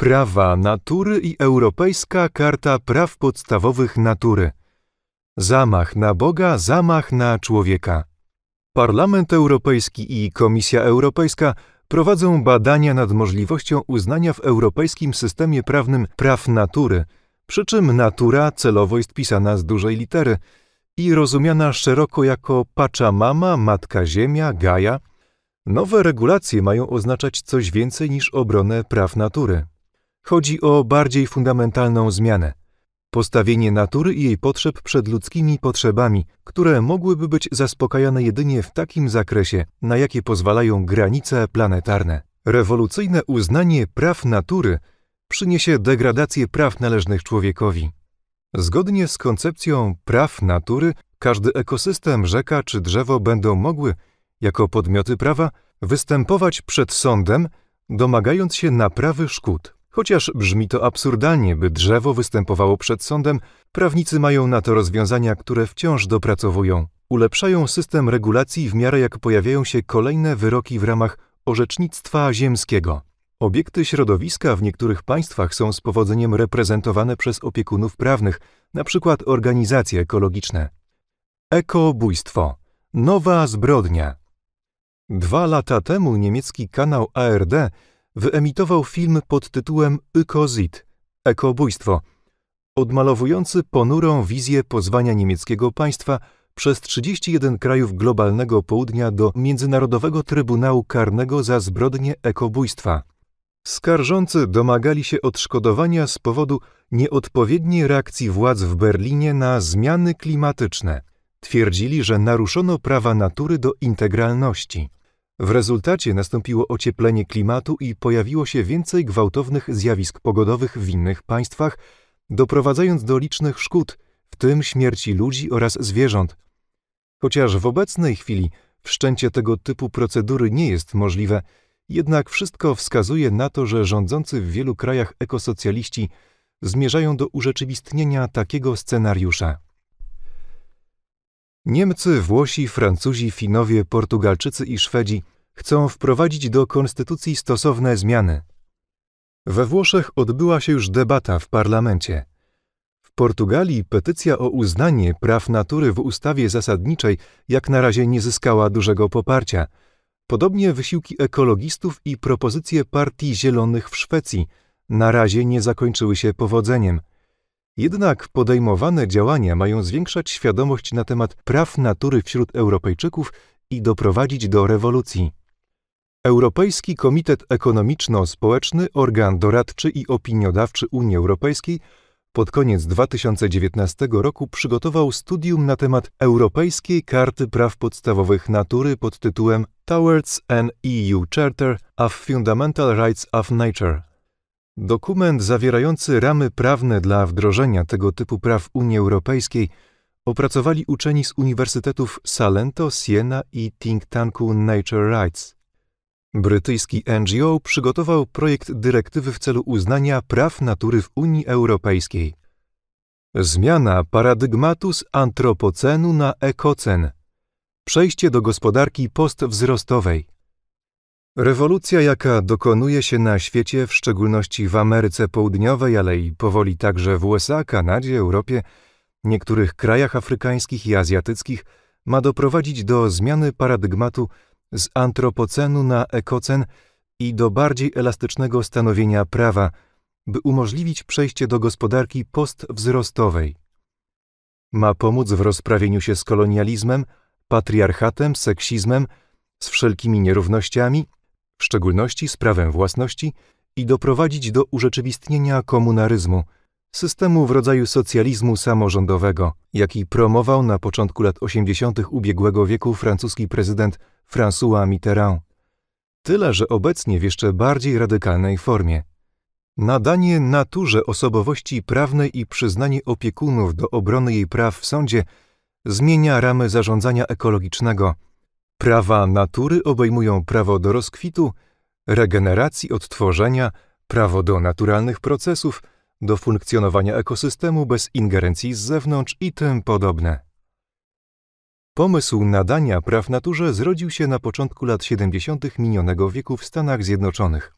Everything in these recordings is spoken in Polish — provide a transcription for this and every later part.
Prawa natury i Europejska Karta Praw Podstawowych Natury. Zamach na Boga, zamach na człowieka. Parlament Europejski i Komisja Europejska prowadzą badania nad możliwością uznania w europejskim systemie prawnym praw natury, przy czym natura celowo jest pisana z dużej litery i rozumiana szeroko jako mama, Matka Ziemia, Gaja. Nowe regulacje mają oznaczać coś więcej niż obronę praw natury. Chodzi o bardziej fundamentalną zmianę postawienie natury i jej potrzeb przed ludzkimi potrzebami, które mogłyby być zaspokajane jedynie w takim zakresie, na jakie pozwalają granice planetarne. Rewolucyjne uznanie praw natury przyniesie degradację praw należnych człowiekowi. Zgodnie z koncepcją praw natury, każdy ekosystem, rzeka czy drzewo będą mogły, jako podmioty prawa, występować przed sądem, domagając się naprawy szkód. Chociaż brzmi to absurdalnie, by drzewo występowało przed sądem, prawnicy mają na to rozwiązania, które wciąż dopracowują. Ulepszają system regulacji w miarę jak pojawiają się kolejne wyroki w ramach orzecznictwa ziemskiego. Obiekty środowiska w niektórych państwach są z powodzeniem reprezentowane przez opiekunów prawnych, np. organizacje ekologiczne. Ekobójstwo. Nowa zbrodnia. Dwa lata temu niemiecki kanał ARD wyemitował film pod tytułem Ökozid – Ekobójstwo, odmalowujący ponurą wizję pozwania niemieckiego państwa przez 31 krajów globalnego południa do Międzynarodowego Trybunału Karnego za zbrodnie ekobójstwa. Skarżący domagali się odszkodowania z powodu nieodpowiedniej reakcji władz w Berlinie na zmiany klimatyczne. Twierdzili, że naruszono prawa natury do integralności. W rezultacie nastąpiło ocieplenie klimatu i pojawiło się więcej gwałtownych zjawisk pogodowych w innych państwach, doprowadzając do licznych szkód, w tym śmierci ludzi oraz zwierząt. Chociaż w obecnej chwili wszczęcie tego typu procedury nie jest możliwe, jednak wszystko wskazuje na to, że rządzący w wielu krajach ekosocjaliści zmierzają do urzeczywistnienia takiego scenariusza. Niemcy, Włosi, Francuzi, Finowie, Portugalczycy i Szwedzi chcą wprowadzić do konstytucji stosowne zmiany. We Włoszech odbyła się już debata w parlamencie. W Portugalii petycja o uznanie praw natury w ustawie zasadniczej jak na razie nie zyskała dużego poparcia. Podobnie wysiłki ekologistów i propozycje Partii Zielonych w Szwecji na razie nie zakończyły się powodzeniem. Jednak podejmowane działania mają zwiększać świadomość na temat praw natury wśród Europejczyków i doprowadzić do rewolucji. Europejski Komitet Ekonomiczno-Społeczny, organ doradczy i opiniodawczy Unii Europejskiej, pod koniec 2019 roku przygotował studium na temat Europejskiej Karty Praw Podstawowych Natury pod tytułem Towards an EU Charter of Fundamental Rights of Nature. Dokument zawierający ramy prawne dla wdrożenia tego typu praw Unii Europejskiej opracowali uczeni z uniwersytetów Salento, Siena i think tanku Nature Rights. Brytyjski NGO przygotował projekt dyrektywy w celu uznania praw natury w Unii Europejskiej. Zmiana paradygmatu z antropocenu na ekocen. Przejście do gospodarki postwzrostowej. Rewolucja, jaka dokonuje się na świecie, w szczególności w Ameryce Południowej, ale i powoli także w USA, Kanadzie, Europie, niektórych krajach afrykańskich i azjatyckich, ma doprowadzić do zmiany paradygmatu z antropocenu na ekocen i do bardziej elastycznego stanowienia prawa, by umożliwić przejście do gospodarki postwzrostowej. Ma pomóc w rozprawieniu się z kolonializmem, patriarchatem, seksizmem, z wszelkimi nierównościami, w szczególności z prawem własności i doprowadzić do urzeczywistnienia komunaryzmu, systemu w rodzaju socjalizmu samorządowego, jaki promował na początku lat 80. ubiegłego wieku francuski prezydent François Mitterrand. Tyle, że obecnie w jeszcze bardziej radykalnej formie. Nadanie naturze osobowości prawnej i przyznanie opiekunów do obrony jej praw w sądzie zmienia ramy zarządzania ekologicznego. Prawa natury obejmują prawo do rozkwitu, regeneracji odtworzenia, prawo do naturalnych procesów, do funkcjonowania ekosystemu bez ingerencji z zewnątrz i tym podobne. Pomysł nadania praw naturze zrodził się na początku lat 70. minionego wieku w Stanach Zjednoczonych.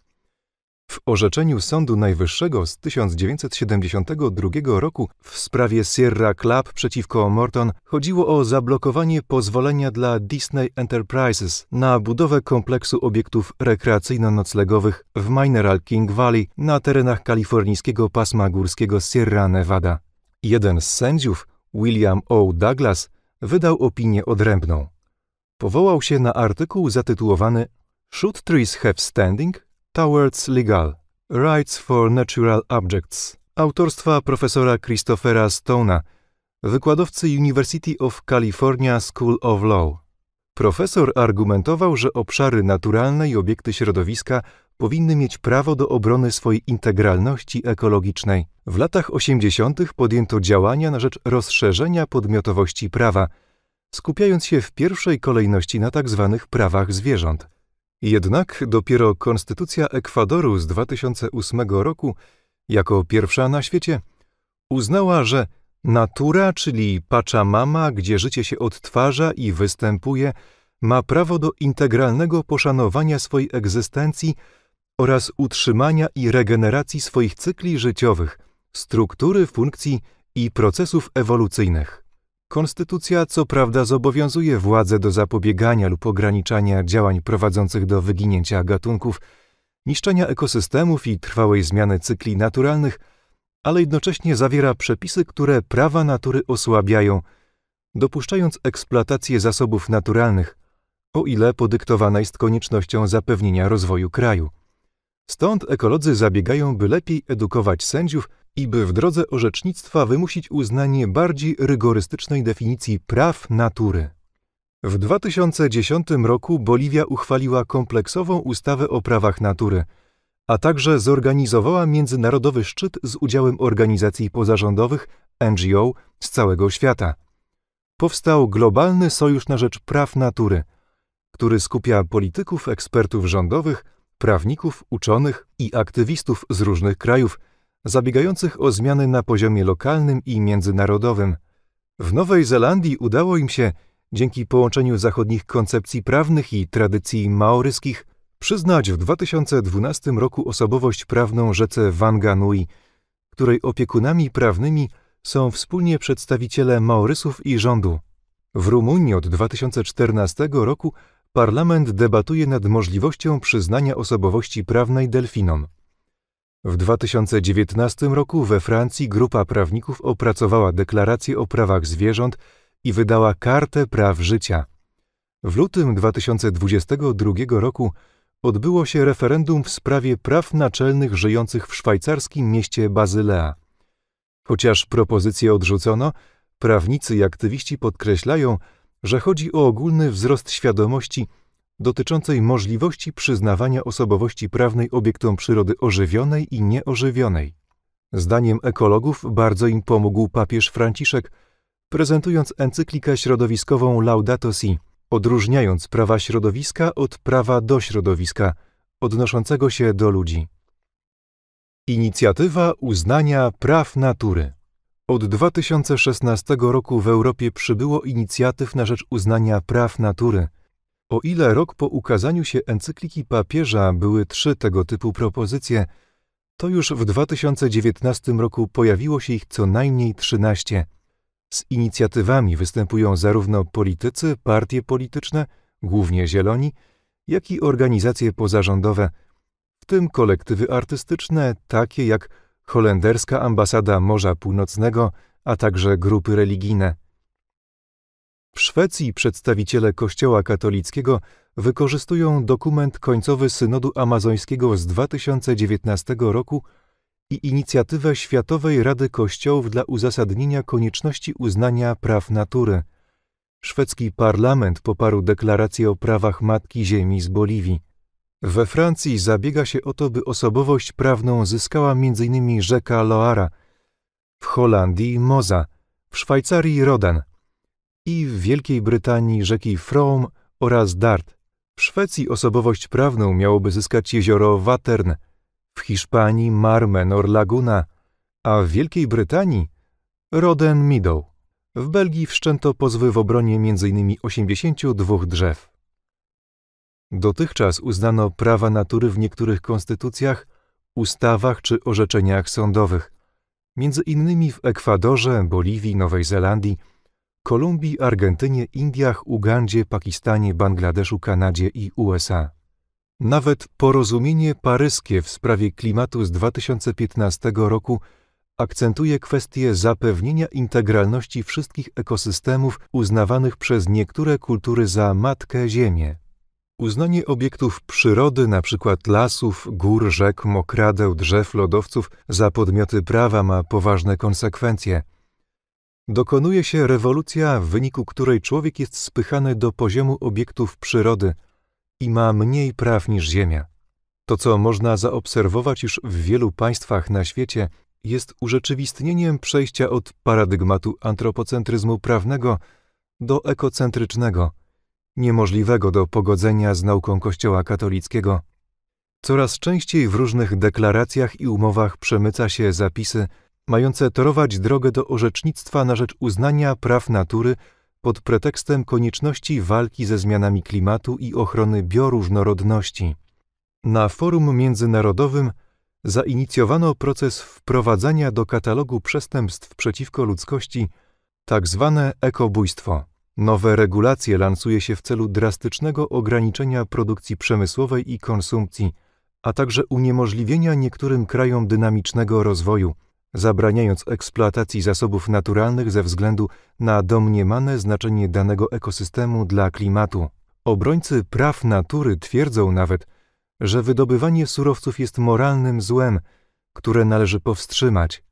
W orzeczeniu Sądu Najwyższego z 1972 roku w sprawie Sierra Club przeciwko Morton chodziło o zablokowanie pozwolenia dla Disney Enterprises na budowę kompleksu obiektów rekreacyjno-noclegowych w Mineral King Valley na terenach kalifornijskiego pasma górskiego Sierra Nevada. Jeden z sędziów, William O. Douglas, wydał opinię odrębną. Powołał się na artykuł zatytułowany Should Trees Have Standing? Towards Legal Rights for Natural Objects autorstwa profesora Christophera Stone'a, wykładowcy University of California School of Law. Profesor argumentował, że obszary naturalne i obiekty środowiska powinny mieć prawo do obrony swojej integralności ekologicznej. W latach 80. podjęto działania na rzecz rozszerzenia podmiotowości prawa, skupiając się w pierwszej kolejności na tzw. Tak prawach zwierząt. Jednak dopiero Konstytucja Ekwadoru z 2008 roku, jako pierwsza na świecie, uznała, że natura, czyli mama, gdzie życie się odtwarza i występuje, ma prawo do integralnego poszanowania swojej egzystencji oraz utrzymania i regeneracji swoich cykli życiowych, struktury funkcji i procesów ewolucyjnych. Konstytucja co prawda zobowiązuje władze do zapobiegania lub ograniczania działań prowadzących do wyginięcia gatunków, niszczenia ekosystemów i trwałej zmiany cykli naturalnych, ale jednocześnie zawiera przepisy, które prawa natury osłabiają, dopuszczając eksploatację zasobów naturalnych, o ile podyktowana jest koniecznością zapewnienia rozwoju kraju. Stąd ekolodzy zabiegają, by lepiej edukować sędziów i by w drodze orzecznictwa wymusić uznanie bardziej rygorystycznej definicji praw natury. W 2010 roku Boliwia uchwaliła kompleksową ustawę o prawach natury, a także zorganizowała międzynarodowy szczyt z udziałem organizacji pozarządowych, NGO z całego świata. Powstał Globalny Sojusz na Rzecz Praw Natury, który skupia polityków, ekspertów rządowych, prawników, uczonych i aktywistów z różnych krajów, zabiegających o zmiany na poziomie lokalnym i międzynarodowym. W Nowej Zelandii udało im się, dzięki połączeniu zachodnich koncepcji prawnych i tradycji maoryskich, przyznać w 2012 roku osobowość prawną rzece Wanganui, której opiekunami prawnymi są wspólnie przedstawiciele Maorysów i rządu. W Rumunii od 2014 roku Parlament debatuje nad możliwością przyznania osobowości prawnej delfinom. W 2019 roku we Francji grupa prawników opracowała deklarację o prawach zwierząt i wydała kartę praw życia. W lutym 2022 roku odbyło się referendum w sprawie praw naczelnych żyjących w szwajcarskim mieście Bazylea. Chociaż propozycję odrzucono, prawnicy i aktywiści podkreślają, że chodzi o ogólny wzrost świadomości dotyczącej możliwości przyznawania osobowości prawnej obiektom przyrody ożywionej i nieożywionej. Zdaniem ekologów bardzo im pomógł papież Franciszek, prezentując encyklikę środowiskową Laudato Si, odróżniając prawa środowiska od prawa do środowiska, odnoszącego się do ludzi. Inicjatywa uznania praw natury. Od 2016 roku w Europie przybyło inicjatyw na rzecz uznania praw natury. O ile rok po ukazaniu się encykliki papieża były trzy tego typu propozycje, to już w 2019 roku pojawiło się ich co najmniej 13. Z inicjatywami występują zarówno politycy, partie polityczne, głównie zieloni, jak i organizacje pozarządowe, w tym kolektywy artystyczne takie jak holenderska ambasada Morza Północnego, a także grupy religijne. W Szwecji przedstawiciele Kościoła katolickiego wykorzystują dokument końcowy Synodu Amazońskiego z 2019 roku i inicjatywę Światowej Rady Kościołów dla uzasadnienia konieczności uznania praw natury. Szwedzki parlament poparł deklarację o prawach Matki Ziemi z Boliwii. We Francji zabiega się o to, by osobowość prawną zyskała m.in. rzeka Loara, w Holandii Moza, w Szwajcarii Rodan i w Wielkiej Brytanii rzeki Frome oraz Dart. W Szwecji osobowość prawną miałoby zyskać jezioro Watern, w Hiszpanii Mar Menor Laguna, a w Wielkiej Brytanii Roden Middle. W Belgii wszczęto pozwy w obronie m.in. 82 drzew. Dotychczas uznano prawa natury w niektórych konstytucjach, ustawach czy orzeczeniach sądowych, między innymi w Ekwadorze, Boliwii, Nowej Zelandii, Kolumbii, Argentynie, Indiach, Ugandzie, Pakistanie, Bangladeszu, Kanadzie i USA. Nawet porozumienie paryskie w sprawie klimatu z 2015 roku akcentuje kwestię zapewnienia integralności wszystkich ekosystemów uznawanych przez niektóre kultury za matkę Ziemię. Uznanie obiektów przyrody, np. lasów, gór, rzek, mokradeł, drzew, lodowców, za podmioty prawa ma poważne konsekwencje. Dokonuje się rewolucja, w wyniku której człowiek jest spychany do poziomu obiektów przyrody i ma mniej praw niż Ziemia. To, co można zaobserwować już w wielu państwach na świecie, jest urzeczywistnieniem przejścia od paradygmatu antropocentryzmu prawnego do ekocentrycznego – niemożliwego do pogodzenia z nauką Kościoła katolickiego. Coraz częściej w różnych deklaracjach i umowach przemyca się zapisy mające torować drogę do orzecznictwa na rzecz uznania praw natury pod pretekstem konieczności walki ze zmianami klimatu i ochrony bioróżnorodności. Na forum międzynarodowym zainicjowano proces wprowadzania do katalogu przestępstw przeciwko ludzkości tzw. Tak ekobójstwo. Nowe regulacje lansuje się w celu drastycznego ograniczenia produkcji przemysłowej i konsumpcji, a także uniemożliwienia niektórym krajom dynamicznego rozwoju, zabraniając eksploatacji zasobów naturalnych ze względu na domniemane znaczenie danego ekosystemu dla klimatu. Obrońcy praw natury twierdzą nawet, że wydobywanie surowców jest moralnym złem, które należy powstrzymać.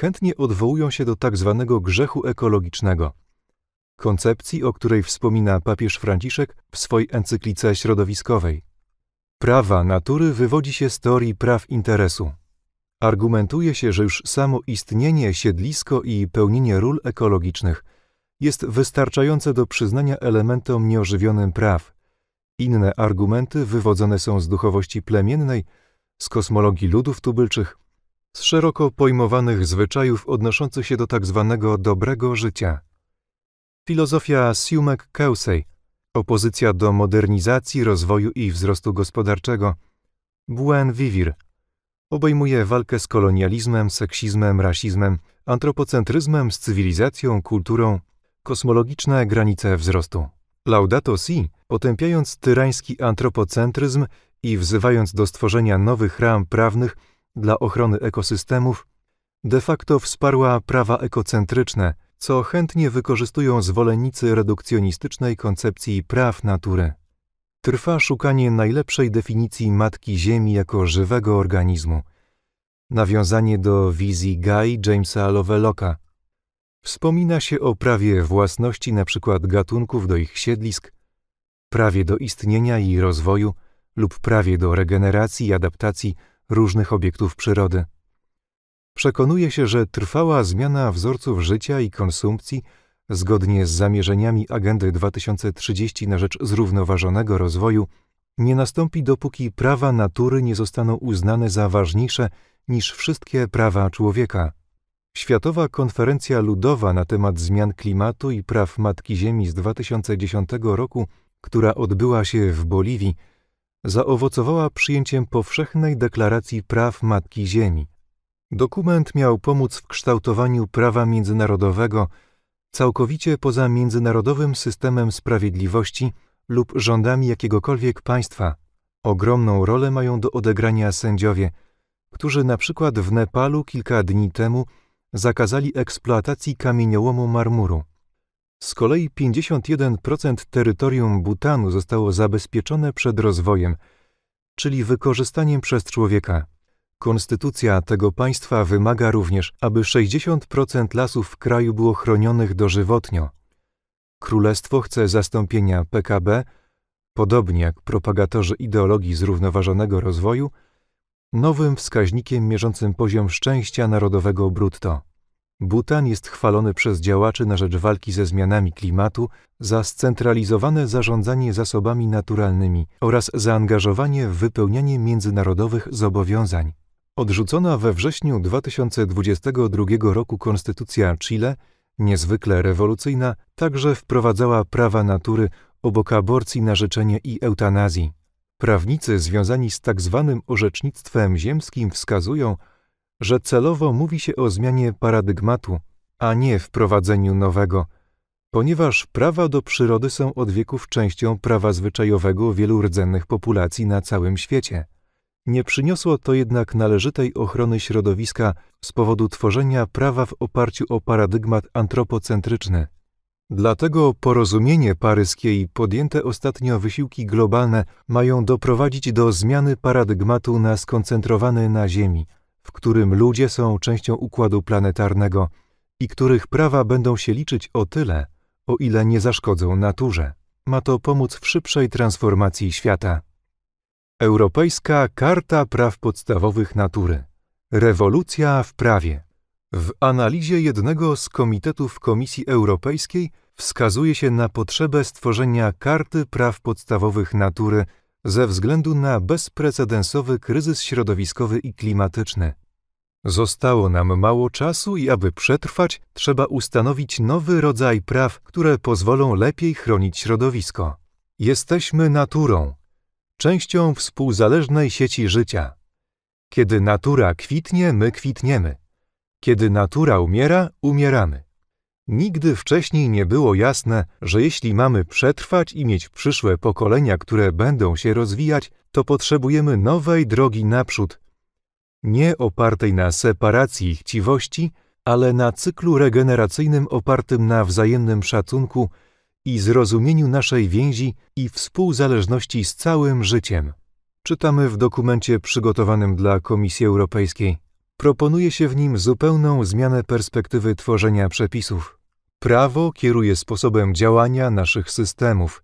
Chętnie odwołują się do tak zwanego grzechu ekologicznego – koncepcji, o której wspomina papież Franciszek w swojej encyklice środowiskowej. Prawa natury wywodzi się z teorii praw interesu. Argumentuje się, że już samo istnienie, siedlisko i pełnienie ról ekologicznych jest wystarczające do przyznania elementom nieożywionym praw. Inne argumenty wywodzone są z duchowości plemiennej, z kosmologii ludów tubylczych, z szeroko pojmowanych zwyczajów odnoszących się do tak zwanego dobrego życia. Filozofia siumek Kelsey, opozycja do modernizacji, rozwoju i wzrostu gospodarczego. Buen Vivir obejmuje walkę z kolonializmem, seksizmem, rasizmem, antropocentryzmem, z cywilizacją, kulturą, kosmologiczne granice wzrostu. Laudato Si, potępiając tyrański antropocentryzm i wzywając do stworzenia nowych ram prawnych dla ochrony ekosystemów, de facto wsparła prawa ekocentryczne – co chętnie wykorzystują zwolennicy redukcjonistycznej koncepcji praw natury. Trwa szukanie najlepszej definicji Matki Ziemi jako żywego organizmu. Nawiązanie do wizji Guy Jamesa Lovelocka, Wspomina się o prawie własności np. gatunków do ich siedlisk, prawie do istnienia i rozwoju lub prawie do regeneracji i adaptacji różnych obiektów przyrody przekonuje się, że trwała zmiana wzorców życia i konsumpcji zgodnie z zamierzeniami Agendy 2030 na rzecz zrównoważonego rozwoju nie nastąpi, dopóki prawa natury nie zostaną uznane za ważniejsze niż wszystkie prawa człowieka. Światowa konferencja ludowa na temat zmian klimatu i praw Matki Ziemi z 2010 roku, która odbyła się w Boliwii, zaowocowała przyjęciem powszechnej deklaracji praw Matki Ziemi. Dokument miał pomóc w kształtowaniu prawa międzynarodowego całkowicie poza międzynarodowym systemem sprawiedliwości lub rządami jakiegokolwiek państwa. Ogromną rolę mają do odegrania sędziowie, którzy na przykład w Nepalu kilka dni temu zakazali eksploatacji kamieniołomu marmuru. Z kolei 51% terytorium Butanu zostało zabezpieczone przed rozwojem, czyli wykorzystaniem przez człowieka. Konstytucja tego państwa wymaga również, aby 60% lasów w kraju było chronionych dożywotnio. Królestwo chce zastąpienia PKB, podobnie jak propagatorzy ideologii zrównoważonego rozwoju, nowym wskaźnikiem mierzącym poziom szczęścia narodowego brutto. Butan jest chwalony przez działaczy na rzecz walki ze zmianami klimatu za scentralizowane zarządzanie zasobami naturalnymi oraz zaangażowanie w wypełnianie międzynarodowych zobowiązań. Odrzucona we wrześniu 2022 roku konstytucja Chile, niezwykle rewolucyjna, także wprowadzała prawa natury obok aborcji na życzenie i eutanazji. Prawnicy związani z tak zwanym orzecznictwem ziemskim wskazują, że celowo mówi się o zmianie paradygmatu, a nie wprowadzeniu nowego, ponieważ prawa do przyrody są od wieków częścią prawa zwyczajowego wielu rdzennych populacji na całym świecie. Nie przyniosło to jednak należytej ochrony środowiska z powodu tworzenia prawa w oparciu o paradygmat antropocentryczny. Dlatego porozumienie paryskie i podjęte ostatnio wysiłki globalne mają doprowadzić do zmiany paradygmatu na skoncentrowany na Ziemi, w którym ludzie są częścią układu planetarnego i których prawa będą się liczyć o tyle, o ile nie zaszkodzą naturze. Ma to pomóc w szybszej transformacji świata. Europejska Karta Praw Podstawowych Natury. Rewolucja w prawie. W analizie jednego z komitetów Komisji Europejskiej wskazuje się na potrzebę stworzenia Karty Praw Podstawowych Natury ze względu na bezprecedensowy kryzys środowiskowy i klimatyczny. Zostało nam mało czasu i aby przetrwać, trzeba ustanowić nowy rodzaj praw, które pozwolą lepiej chronić środowisko. Jesteśmy naturą, częścią współzależnej sieci życia. Kiedy natura kwitnie, my kwitniemy. Kiedy natura umiera, umieramy. Nigdy wcześniej nie było jasne, że jeśli mamy przetrwać i mieć przyszłe pokolenia, które będą się rozwijać, to potrzebujemy nowej drogi naprzód, nie opartej na separacji i chciwości, ale na cyklu regeneracyjnym opartym na wzajemnym szacunku i zrozumieniu naszej więzi i współzależności z całym życiem. Czytamy w dokumencie przygotowanym dla Komisji Europejskiej. Proponuje się w nim zupełną zmianę perspektywy tworzenia przepisów. Prawo kieruje sposobem działania naszych systemów.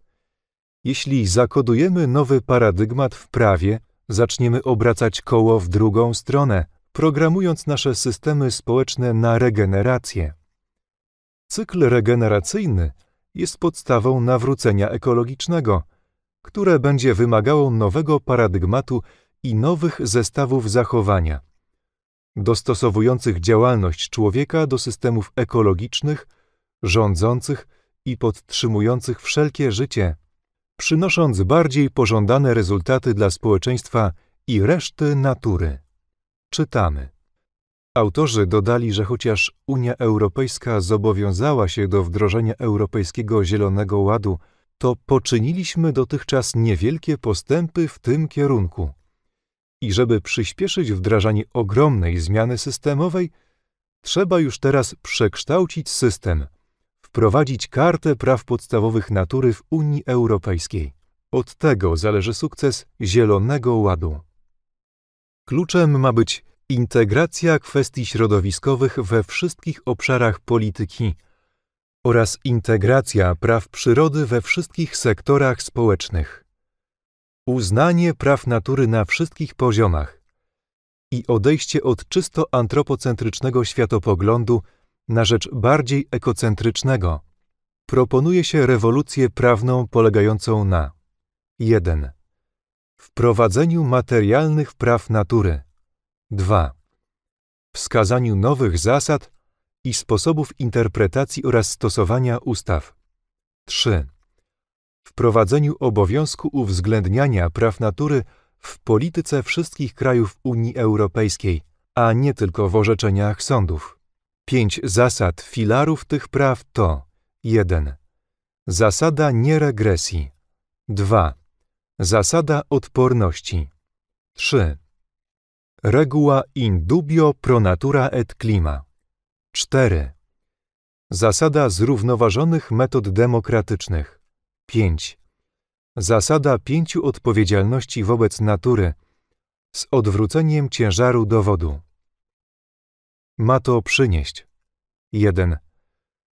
Jeśli zakodujemy nowy paradygmat w prawie, zaczniemy obracać koło w drugą stronę, programując nasze systemy społeczne na regenerację. Cykl regeneracyjny jest podstawą nawrócenia ekologicznego, które będzie wymagało nowego paradygmatu i nowych zestawów zachowania, dostosowujących działalność człowieka do systemów ekologicznych, rządzących i podtrzymujących wszelkie życie, przynosząc bardziej pożądane rezultaty dla społeczeństwa i reszty natury. Czytamy. Autorzy dodali, że chociaż Unia Europejska zobowiązała się do wdrożenia Europejskiego Zielonego Ładu, to poczyniliśmy dotychczas niewielkie postępy w tym kierunku. I żeby przyspieszyć wdrażanie ogromnej zmiany systemowej, trzeba już teraz przekształcić system, wprowadzić kartę praw podstawowych natury w Unii Europejskiej. Od tego zależy sukces Zielonego Ładu. Kluczem ma być integracja kwestii środowiskowych we wszystkich obszarach polityki oraz integracja praw przyrody we wszystkich sektorach społecznych, uznanie praw natury na wszystkich poziomach i odejście od czysto antropocentrycznego światopoglądu na rzecz bardziej ekocentrycznego. Proponuje się rewolucję prawną polegającą na 1. Wprowadzeniu materialnych praw natury 2. Wskazaniu nowych zasad i sposobów interpretacji oraz stosowania ustaw. 3. Wprowadzeniu obowiązku uwzględniania praw natury w polityce wszystkich krajów Unii Europejskiej, a nie tylko w orzeczeniach sądów. 5 zasad filarów tych praw to 1. Zasada nieregresji. 2. Zasada odporności. 3. Regula in dubio pro natura et clima. 4. Zasada zrównoważonych metod demokratycznych. 5. Zasada pięciu odpowiedzialności wobec natury z odwróceniem ciężaru dowodu. Ma to przynieść 1.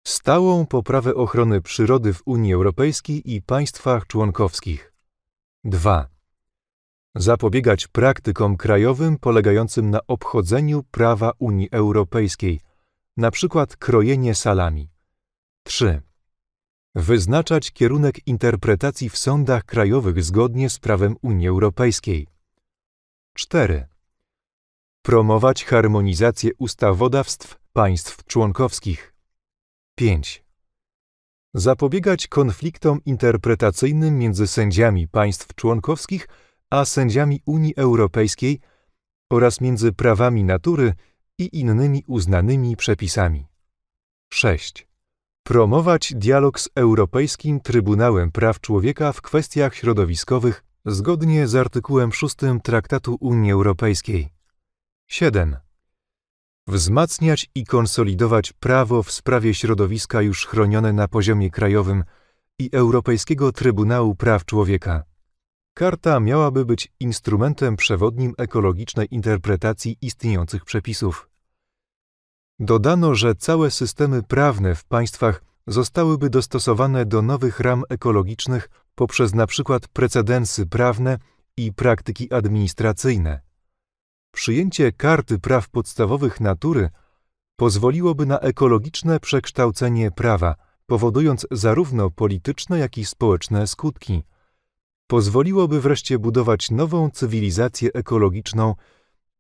Stałą poprawę ochrony przyrody w Unii Europejskiej i państwach członkowskich. 2 zapobiegać praktykom krajowym polegającym na obchodzeniu prawa Unii Europejskiej, np. krojenie salami. 3. Wyznaczać kierunek interpretacji w sądach krajowych zgodnie z prawem Unii Europejskiej. 4. Promować harmonizację ustawodawstw państw członkowskich. 5. Zapobiegać konfliktom interpretacyjnym między sędziami państw członkowskich a sędziami Unii Europejskiej oraz między prawami natury i innymi uznanymi przepisami. 6. Promować dialog z Europejskim Trybunałem Praw Człowieka w kwestiach środowiskowych zgodnie z artykułem 6 Traktatu Unii Europejskiej. 7. Wzmacniać i konsolidować prawo w sprawie środowiska już chronione na poziomie krajowym i Europejskiego Trybunału Praw Człowieka. Karta miałaby być instrumentem przewodnim ekologicznej interpretacji istniejących przepisów. Dodano, że całe systemy prawne w państwach zostałyby dostosowane do nowych ram ekologicznych poprzez np. precedensy prawne i praktyki administracyjne. Przyjęcie karty praw podstawowych natury pozwoliłoby na ekologiczne przekształcenie prawa, powodując zarówno polityczne, jak i społeczne skutki pozwoliłoby wreszcie budować nową cywilizację ekologiczną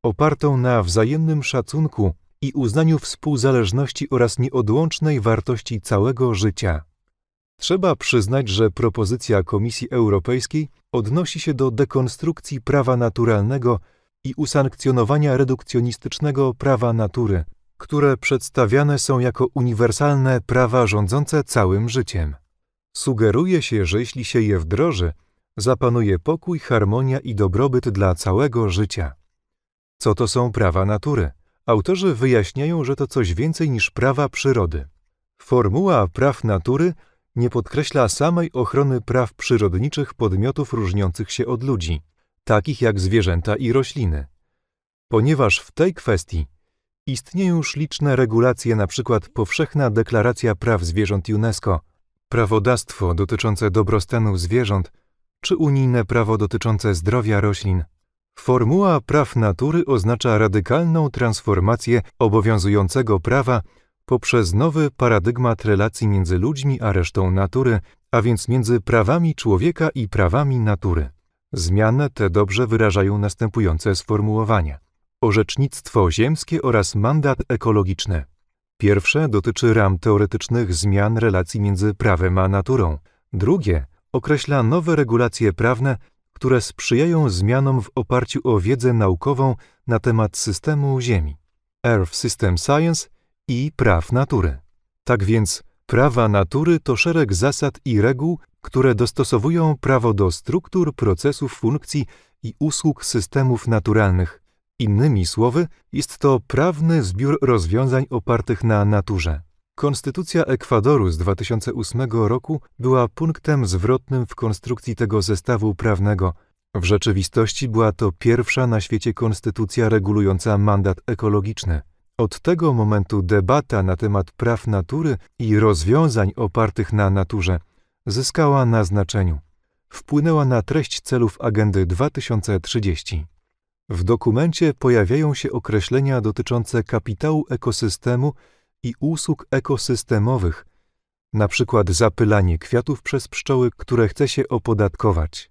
opartą na wzajemnym szacunku i uznaniu współzależności oraz nieodłącznej wartości całego życia. Trzeba przyznać, że propozycja Komisji Europejskiej odnosi się do dekonstrukcji prawa naturalnego i usankcjonowania redukcjonistycznego prawa natury, które przedstawiane są jako uniwersalne prawa rządzące całym życiem. Sugeruje się, że jeśli się je wdroży, zapanuje pokój, harmonia i dobrobyt dla całego życia. Co to są prawa natury? Autorzy wyjaśniają, że to coś więcej niż prawa przyrody. Formuła praw natury nie podkreśla samej ochrony praw przyrodniczych podmiotów różniących się od ludzi, takich jak zwierzęta i rośliny. Ponieważ w tej kwestii istnieją już liczne regulacje, np. Powszechna Deklaracja Praw Zwierząt UNESCO, prawodawstwo dotyczące dobrostanu zwierząt, czy unijne prawo dotyczące zdrowia roślin. Formuła praw natury oznacza radykalną transformację obowiązującego prawa poprzez nowy paradygmat relacji między ludźmi a resztą natury, a więc między prawami człowieka i prawami natury. Zmiany te dobrze wyrażają następujące sformułowania: orzecznictwo ziemskie oraz mandat ekologiczny. Pierwsze dotyczy ram teoretycznych zmian relacji między prawem a naturą. Drugie określa nowe regulacje prawne, które sprzyjają zmianom w oparciu o wiedzę naukową na temat systemu Ziemi, Earth System Science i praw natury. Tak więc prawa natury to szereg zasad i reguł, które dostosowują prawo do struktur, procesów, funkcji i usług systemów naturalnych. Innymi słowy, jest to prawny zbiór rozwiązań opartych na naturze. Konstytucja Ekwadoru z 2008 roku była punktem zwrotnym w konstrukcji tego zestawu prawnego. W rzeczywistości była to pierwsza na świecie konstytucja regulująca mandat ekologiczny. Od tego momentu debata na temat praw natury i rozwiązań opartych na naturze zyskała na znaczeniu. Wpłynęła na treść celów agendy 2030. W dokumencie pojawiają się określenia dotyczące kapitału ekosystemu i usług ekosystemowych, na przykład zapylanie kwiatów przez pszczoły, które chce się opodatkować.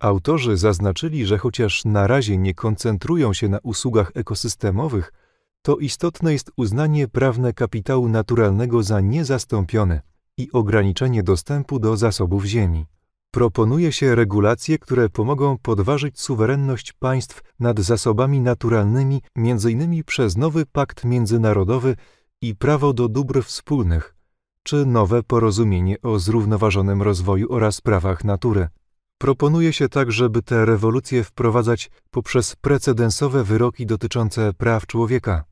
Autorzy zaznaczyli, że chociaż na razie nie koncentrują się na usługach ekosystemowych, to istotne jest uznanie prawne kapitału naturalnego za niezastąpione i ograniczenie dostępu do zasobów ziemi. Proponuje się regulacje, które pomogą podważyć suwerenność państw nad zasobami naturalnymi, m.in. przez nowy pakt międzynarodowy i prawo do dóbr wspólnych, czy nowe porozumienie o zrównoważonym rozwoju oraz prawach natury. Proponuje się tak, żeby te rewolucje wprowadzać poprzez precedensowe wyroki dotyczące praw człowieka.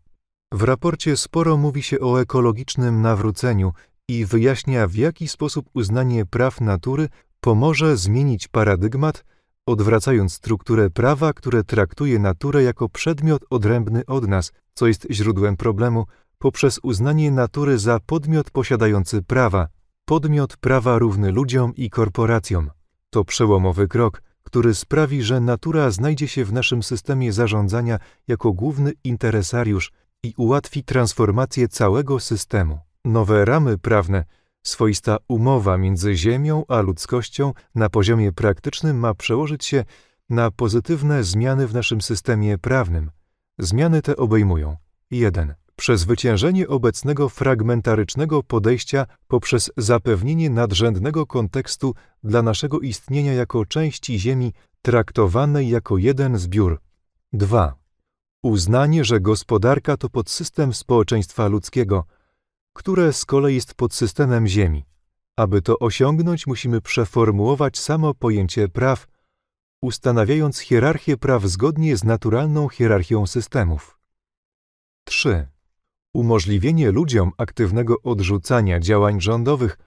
W raporcie sporo mówi się o ekologicznym nawróceniu i wyjaśnia, w jaki sposób uznanie praw natury pomoże zmienić paradygmat, odwracając strukturę prawa, które traktuje naturę jako przedmiot odrębny od nas, co jest źródłem problemu, poprzez uznanie natury za podmiot posiadający prawa, podmiot prawa równy ludziom i korporacjom. To przełomowy krok, który sprawi, że natura znajdzie się w naszym systemie zarządzania jako główny interesariusz i ułatwi transformację całego systemu. Nowe ramy prawne, swoista umowa między Ziemią a ludzkością na poziomie praktycznym ma przełożyć się na pozytywne zmiany w naszym systemie prawnym. Zmiany te obejmują 1 przezwyciężenie obecnego fragmentarycznego podejścia poprzez zapewnienie nadrzędnego kontekstu dla naszego istnienia jako części Ziemi traktowanej jako jeden zbiór. 2. Uznanie, że gospodarka to podsystem społeczeństwa ludzkiego, które z kolei jest podsystemem Ziemi. Aby to osiągnąć, musimy przeformułować samo pojęcie praw, ustanawiając hierarchię praw zgodnie z naturalną hierarchią systemów. 3 umożliwienie ludziom aktywnego odrzucania działań rządowych,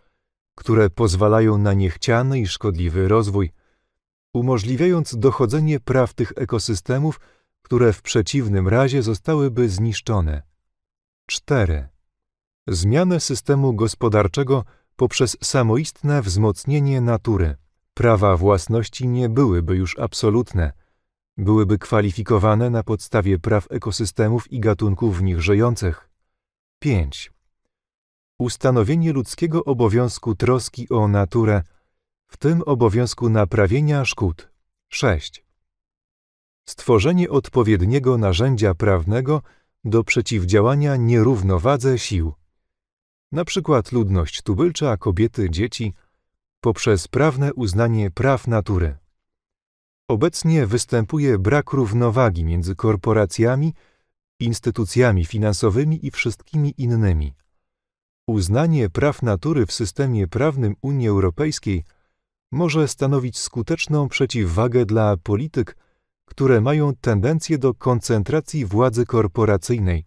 które pozwalają na niechciany i szkodliwy rozwój, umożliwiając dochodzenie praw tych ekosystemów, które w przeciwnym razie zostałyby zniszczone. 4. Zmianę systemu gospodarczego poprzez samoistne wzmocnienie natury. Prawa własności nie byłyby już absolutne. Byłyby kwalifikowane na podstawie praw ekosystemów i gatunków w nich żyjących. 5. Ustanowienie ludzkiego obowiązku troski o naturę, w tym obowiązku naprawienia szkód. 6. Stworzenie odpowiedniego narzędzia prawnego do przeciwdziałania nierównowadze sił. Na przykład ludność tubylcza, kobiety, dzieci, poprzez prawne uznanie praw natury. Obecnie występuje brak równowagi między korporacjami, instytucjami finansowymi i wszystkimi innymi. Uznanie praw natury w systemie prawnym Unii Europejskiej może stanowić skuteczną przeciwwagę dla polityk, które mają tendencję do koncentracji władzy korporacyjnej,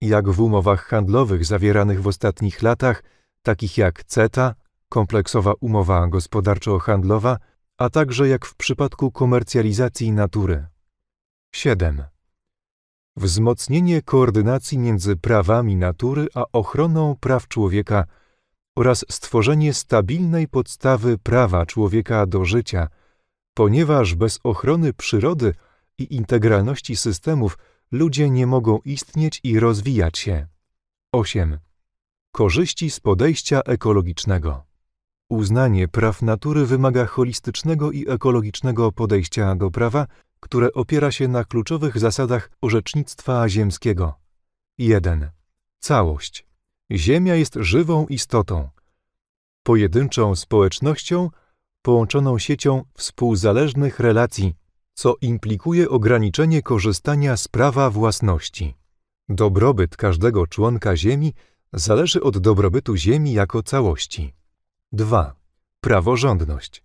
jak w umowach handlowych zawieranych w ostatnich latach, takich jak CETA, kompleksowa umowa gospodarczo-handlowa, a także jak w przypadku komercjalizacji natury. 7 wzmocnienie koordynacji między prawami natury a ochroną praw człowieka oraz stworzenie stabilnej podstawy prawa człowieka do życia, ponieważ bez ochrony przyrody i integralności systemów ludzie nie mogą istnieć i rozwijać się. 8. Korzyści z podejścia ekologicznego. Uznanie praw natury wymaga holistycznego i ekologicznego podejścia do prawa, które opiera się na kluczowych zasadach orzecznictwa ziemskiego. 1. Całość. Ziemia jest żywą istotą, pojedynczą społecznością połączoną siecią współzależnych relacji, co implikuje ograniczenie korzystania z prawa własności. Dobrobyt każdego członka Ziemi zależy od dobrobytu Ziemi jako całości. 2. Praworządność.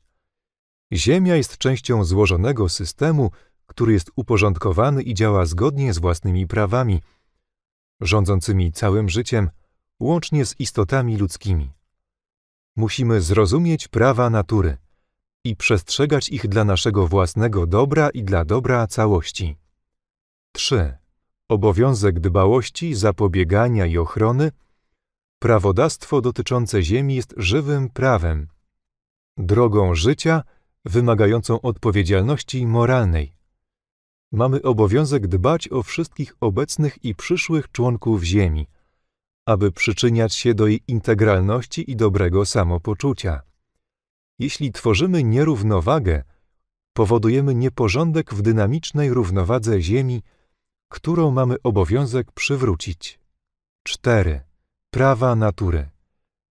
Ziemia jest częścią złożonego systemu, który jest uporządkowany i działa zgodnie z własnymi prawami, rządzącymi całym życiem, łącznie z istotami ludzkimi. Musimy zrozumieć prawa natury i przestrzegać ich dla naszego własnego dobra i dla dobra całości. 3. Obowiązek dbałości, zapobiegania i ochrony. Prawodawstwo dotyczące ziemi jest żywym prawem, drogą życia – wymagającą odpowiedzialności moralnej. Mamy obowiązek dbać o wszystkich obecnych i przyszłych członków Ziemi, aby przyczyniać się do jej integralności i dobrego samopoczucia. Jeśli tworzymy nierównowagę, powodujemy nieporządek w dynamicznej równowadze Ziemi, którą mamy obowiązek przywrócić. 4. Prawa natury.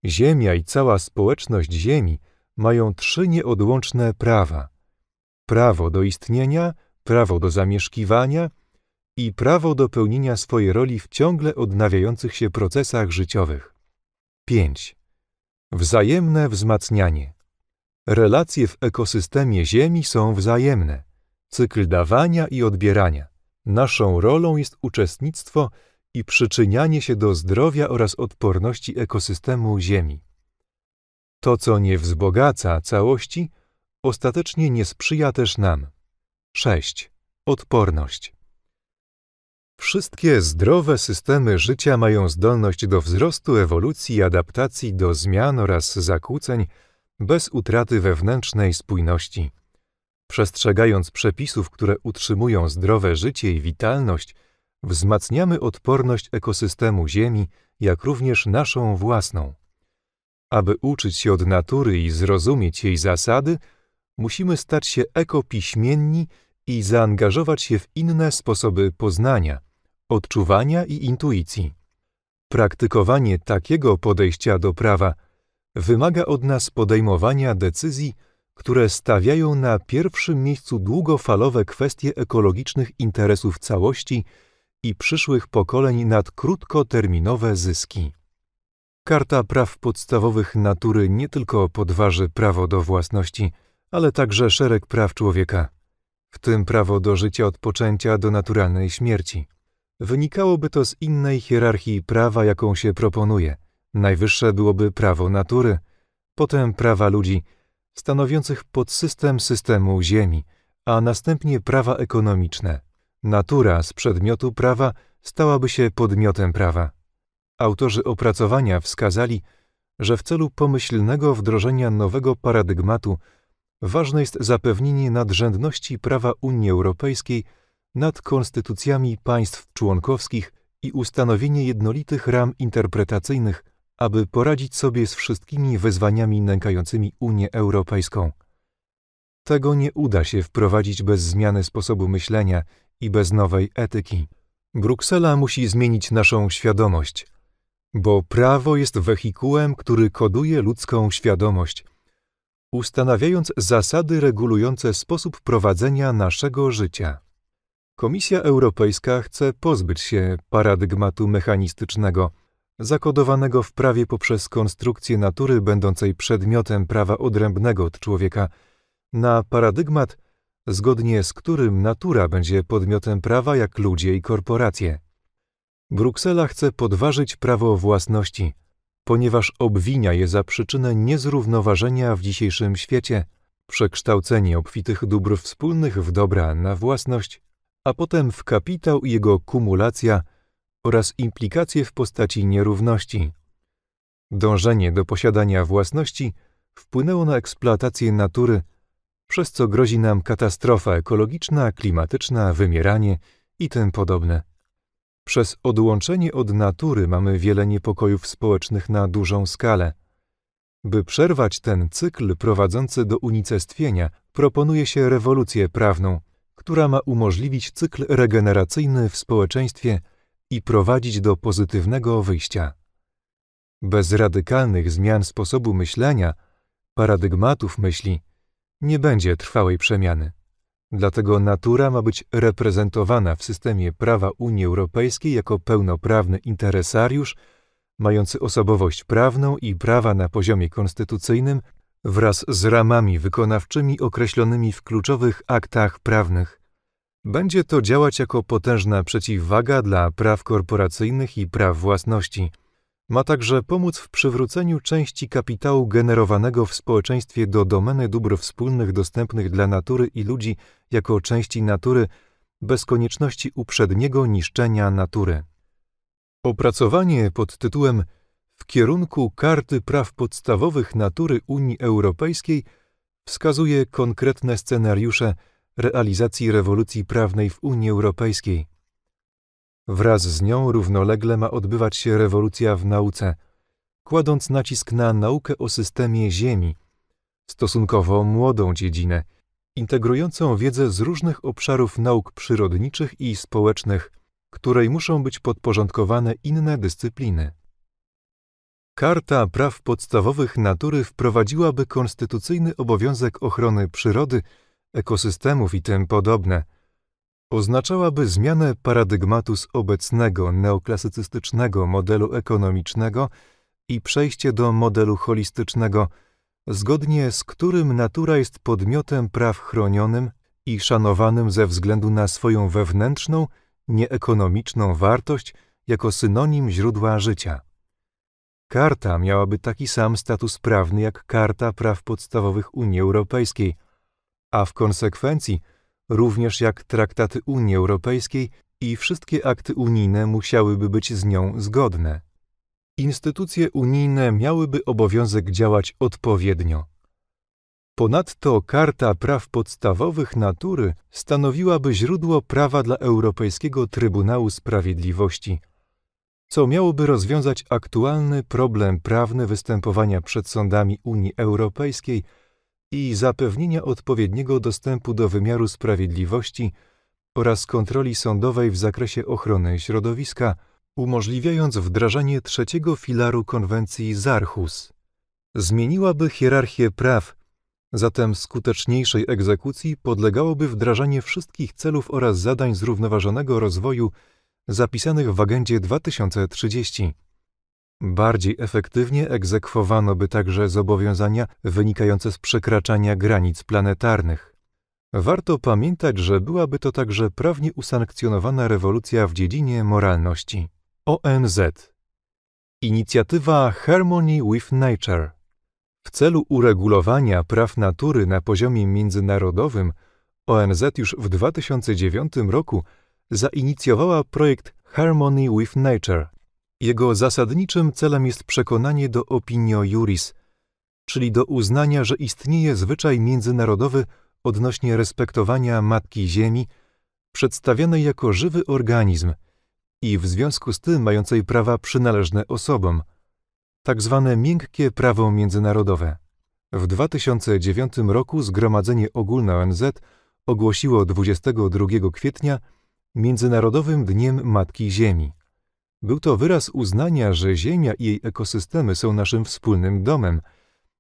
Ziemia i cała społeczność Ziemi – mają trzy nieodłączne prawa: prawo do istnienia, prawo do zamieszkiwania i prawo do pełnienia swojej roli w ciągle odnawiających się procesach życiowych. 5. Wzajemne wzmacnianie. Relacje w ekosystemie Ziemi są wzajemne. Cykl dawania i odbierania. Naszą rolą jest uczestnictwo i przyczynianie się do zdrowia oraz odporności ekosystemu Ziemi. To, co nie wzbogaca całości, ostatecznie nie sprzyja też nam. 6. Odporność. Wszystkie zdrowe systemy życia mają zdolność do wzrostu, ewolucji i adaptacji do zmian oraz zakłóceń bez utraty wewnętrznej spójności. Przestrzegając przepisów, które utrzymują zdrowe życie i witalność, wzmacniamy odporność ekosystemu Ziemi, jak również naszą własną. Aby uczyć się od natury i zrozumieć jej zasady, musimy stać się ekopiśmienni i zaangażować się w inne sposoby poznania, odczuwania i intuicji. Praktykowanie takiego podejścia do prawa wymaga od nas podejmowania decyzji, które stawiają na pierwszym miejscu długofalowe kwestie ekologicznych interesów całości i przyszłych pokoleń nad krótkoterminowe zyski. Karta Praw Podstawowych Natury nie tylko podważy prawo do własności, ale także szereg praw człowieka, w tym prawo do życia od poczęcia do naturalnej śmierci. Wynikałoby to z innej hierarchii prawa, jaką się proponuje. Najwyższe byłoby prawo natury, potem prawa ludzi, stanowiących podsystem systemu Ziemi, a następnie prawa ekonomiczne. Natura z przedmiotu prawa stałaby się podmiotem prawa. Autorzy opracowania wskazali, że w celu pomyślnego wdrożenia nowego paradygmatu ważne jest zapewnienie nadrzędności prawa Unii Europejskiej nad konstytucjami państw członkowskich i ustanowienie jednolitych ram interpretacyjnych, aby poradzić sobie z wszystkimi wyzwaniami nękającymi Unię Europejską. Tego nie uda się wprowadzić bez zmiany sposobu myślenia i bez nowej etyki. Bruksela musi zmienić naszą świadomość – bo prawo jest wehikułem, który koduje ludzką świadomość, ustanawiając zasady regulujące sposób prowadzenia naszego życia. Komisja Europejska chce pozbyć się paradygmatu mechanistycznego, zakodowanego w prawie poprzez konstrukcję natury będącej przedmiotem prawa odrębnego od człowieka, na paradygmat, zgodnie z którym natura będzie podmiotem prawa jak ludzie i korporacje. Bruksela chce podważyć prawo własności, ponieważ obwinia je za przyczynę niezrównoważenia w dzisiejszym świecie, przekształcenie obfitych dóbr wspólnych w dobra na własność, a potem w kapitał i jego kumulacja oraz implikacje w postaci nierówności. Dążenie do posiadania własności wpłynęło na eksploatację natury, przez co grozi nam katastrofa ekologiczna, klimatyczna, wymieranie i tym podobne. Przez odłączenie od natury mamy wiele niepokojów społecznych na dużą skalę. By przerwać ten cykl prowadzący do unicestwienia, proponuje się rewolucję prawną, która ma umożliwić cykl regeneracyjny w społeczeństwie i prowadzić do pozytywnego wyjścia. Bez radykalnych zmian sposobu myślenia, paradygmatów myśli, nie będzie trwałej przemiany. Dlatego natura ma być reprezentowana w systemie prawa Unii Europejskiej jako pełnoprawny interesariusz, mający osobowość prawną i prawa na poziomie konstytucyjnym wraz z ramami wykonawczymi określonymi w kluczowych aktach prawnych. Będzie to działać jako potężna przeciwwaga dla praw korporacyjnych i praw własności ma także pomóc w przywróceniu części kapitału generowanego w społeczeństwie do domeny dóbr wspólnych dostępnych dla natury i ludzi jako części natury, bez konieczności uprzedniego niszczenia natury. Opracowanie pod tytułem W kierunku Karty Praw Podstawowych Natury Unii Europejskiej wskazuje konkretne scenariusze realizacji rewolucji prawnej w Unii Europejskiej – Wraz z nią równolegle ma odbywać się rewolucja w nauce, kładąc nacisk na naukę o systemie Ziemi, stosunkowo młodą dziedzinę, integrującą wiedzę z różnych obszarów nauk przyrodniczych i społecznych, której muszą być podporządkowane inne dyscypliny. Karta Praw Podstawowych Natury wprowadziłaby konstytucyjny obowiązek ochrony przyrody, ekosystemów i tym podobne – oznaczałaby zmianę paradygmatu z obecnego neoklasycystycznego modelu ekonomicznego i przejście do modelu holistycznego, zgodnie z którym natura jest podmiotem praw chronionym i szanowanym ze względu na swoją wewnętrzną, nieekonomiczną wartość jako synonim źródła życia. Karta miałaby taki sam status prawny jak Karta Praw Podstawowych Unii Europejskiej, a w konsekwencji – również jak traktaty Unii Europejskiej i wszystkie akty unijne musiałyby być z nią zgodne. Instytucje unijne miałyby obowiązek działać odpowiednio. Ponadto Karta Praw Podstawowych Natury stanowiłaby źródło prawa dla Europejskiego Trybunału Sprawiedliwości, co miałoby rozwiązać aktualny problem prawny występowania przed sądami Unii Europejskiej – i zapewnienia odpowiedniego dostępu do wymiaru sprawiedliwości oraz kontroli sądowej w zakresie ochrony środowiska, umożliwiając wdrażanie trzeciego filaru konwencji Zarchus. Zmieniłaby hierarchię praw, zatem skuteczniejszej egzekucji podlegałoby wdrażanie wszystkich celów oraz zadań zrównoważonego rozwoju zapisanych w agendzie 2030. Bardziej efektywnie egzekwowano by także zobowiązania wynikające z przekraczania granic planetarnych. Warto pamiętać, że byłaby to także prawnie usankcjonowana rewolucja w dziedzinie moralności. ONZ Inicjatywa Harmony with Nature w celu uregulowania praw natury na poziomie międzynarodowym ONZ już w 2009 roku zainicjowała projekt Harmony with Nature, jego zasadniczym celem jest przekonanie do opinio juris, czyli do uznania, że istnieje zwyczaj międzynarodowy odnośnie respektowania Matki Ziemi, przedstawianej jako żywy organizm i w związku z tym mającej prawa przynależne osobom, tak zwane miękkie prawo międzynarodowe. W 2009 roku Zgromadzenie Ogólne ONZ ogłosiło 22 kwietnia Międzynarodowym Dniem Matki Ziemi. Był to wyraz uznania, że Ziemia i jej ekosystemy są naszym wspólnym domem,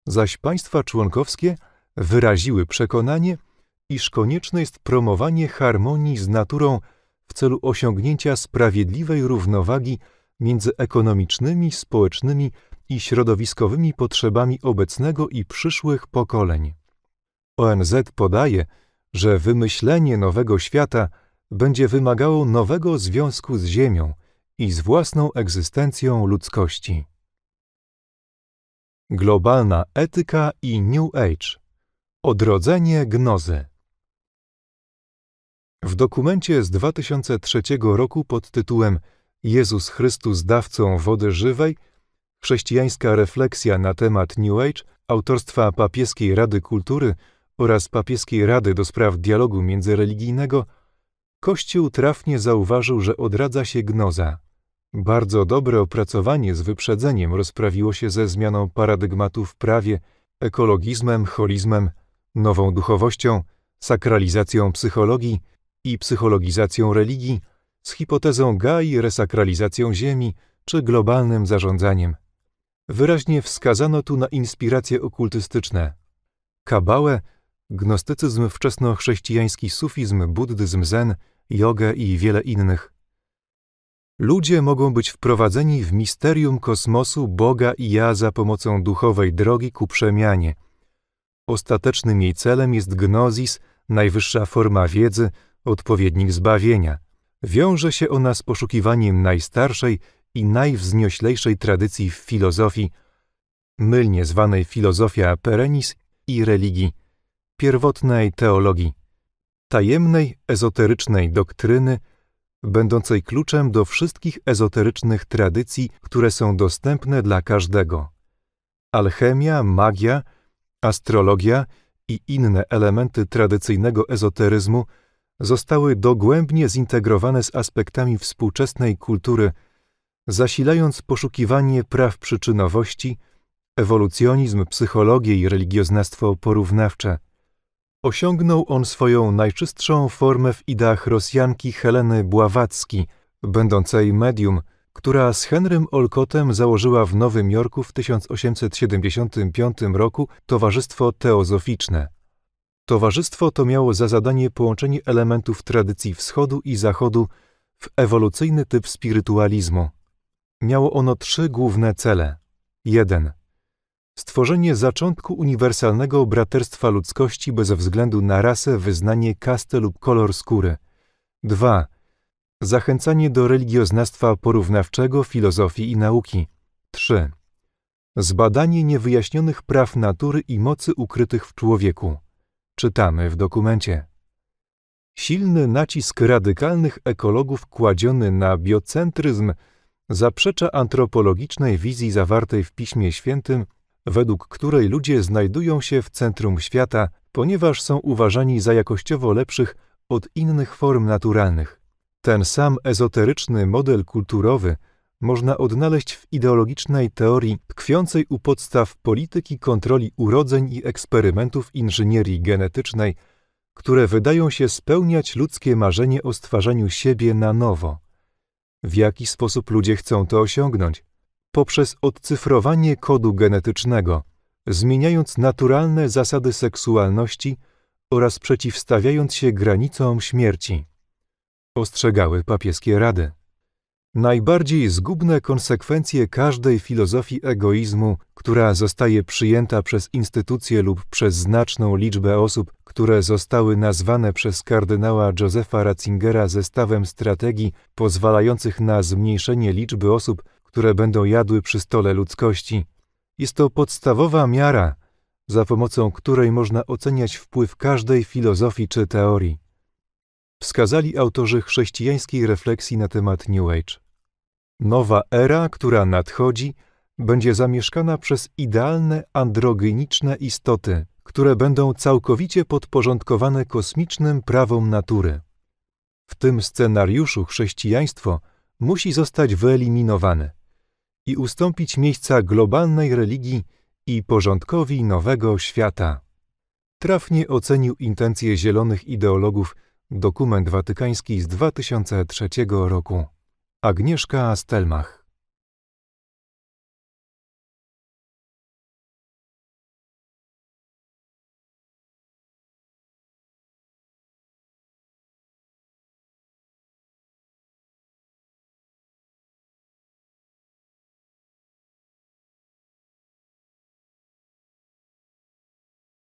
zaś państwa członkowskie wyraziły przekonanie, iż konieczne jest promowanie harmonii z naturą w celu osiągnięcia sprawiedliwej równowagi między ekonomicznymi, społecznymi i środowiskowymi potrzebami obecnego i przyszłych pokoleń. ONZ podaje, że wymyślenie nowego świata będzie wymagało nowego związku z Ziemią – i z własną egzystencją ludzkości. Globalna etyka i New Age Odrodzenie gnozy. W dokumencie z 2003 roku pod tytułem Jezus Chrystus dawcą wody żywej Chrześcijańska refleksja na temat New Age autorstwa Papieskiej Rady Kultury oraz Papieskiej Rady do spraw dialogu międzyreligijnego Kościół trafnie zauważył, że odradza się gnoza. Bardzo dobre opracowanie z wyprzedzeniem rozprawiło się ze zmianą paradygmatu w prawie, ekologizmem, holizmem, nową duchowością, sakralizacją psychologii i psychologizacją religii, z hipotezą Gai, resakralizacją ziemi czy globalnym zarządzaniem. Wyraźnie wskazano tu na inspiracje okultystyczne. Kabałę, gnostycyzm wczesnochrześcijański sufizm, buddyzm zen, jogę i wiele innych. Ludzie mogą być wprowadzeni w misterium kosmosu Boga i ja za pomocą duchowej drogi ku przemianie. Ostatecznym jej celem jest gnozis, najwyższa forma wiedzy, odpowiednik zbawienia. Wiąże się ona z poszukiwaniem najstarszej i najwznioślejszej tradycji w filozofii, mylnie zwanej filozofia Perenis i religii, pierwotnej teologii, tajemnej, ezoterycznej doktryny, będącej kluczem do wszystkich ezoterycznych tradycji, które są dostępne dla każdego. Alchemia, magia, astrologia i inne elementy tradycyjnego ezoteryzmu zostały dogłębnie zintegrowane z aspektami współczesnej kultury, zasilając poszukiwanie praw przyczynowości, ewolucjonizm, psychologię i religioznawstwo porównawcze, Osiągnął on swoją najczystszą formę w idach Rosjanki Heleny Bławacki, będącej medium, która z Henrym Olkotem założyła w Nowym Jorku w 1875 roku Towarzystwo Teozoficzne. Towarzystwo to miało za zadanie połączenie elementów tradycji wschodu i zachodu w ewolucyjny typ spirytualizmu. Miało ono trzy główne cele. 1 stworzenie zaczątku uniwersalnego braterstwa ludzkości bez względu na rasę, wyznanie, kastę lub kolor skóry. 2. Zachęcanie do religioznawstwa porównawczego, filozofii i nauki. 3. Zbadanie niewyjaśnionych praw natury i mocy ukrytych w człowieku. Czytamy w dokumencie. Silny nacisk radykalnych ekologów kładziony na biocentryzm zaprzecza antropologicznej wizji zawartej w Piśmie Świętym według której ludzie znajdują się w centrum świata, ponieważ są uważani za jakościowo lepszych od innych form naturalnych. Ten sam ezoteryczny model kulturowy można odnaleźć w ideologicznej teorii tkwiącej u podstaw polityki kontroli urodzeń i eksperymentów inżynierii genetycznej, które wydają się spełniać ludzkie marzenie o stwarzaniu siebie na nowo. W jaki sposób ludzie chcą to osiągnąć? poprzez odcyfrowanie kodu genetycznego, zmieniając naturalne zasady seksualności oraz przeciwstawiając się granicom śmierci. Ostrzegały papieskie rady. Najbardziej zgubne konsekwencje każdej filozofii egoizmu, która zostaje przyjęta przez instytucje lub przez znaczną liczbę osób, które zostały nazwane przez kardynała Josefa Ratzingera zestawem strategii pozwalających na zmniejszenie liczby osób które będą jadły przy stole ludzkości. Jest to podstawowa miara, za pomocą której można oceniać wpływ każdej filozofii czy teorii. Wskazali autorzy chrześcijańskiej refleksji na temat New Age. Nowa era, która nadchodzi, będzie zamieszkana przez idealne androgyniczne istoty, które będą całkowicie podporządkowane kosmicznym prawom natury. W tym scenariuszu chrześcijaństwo musi zostać wyeliminowane i ustąpić miejsca globalnej religii i porządkowi nowego świata. Trafnie ocenił intencje zielonych ideologów dokument watykański z 2003 roku. Agnieszka Stelmach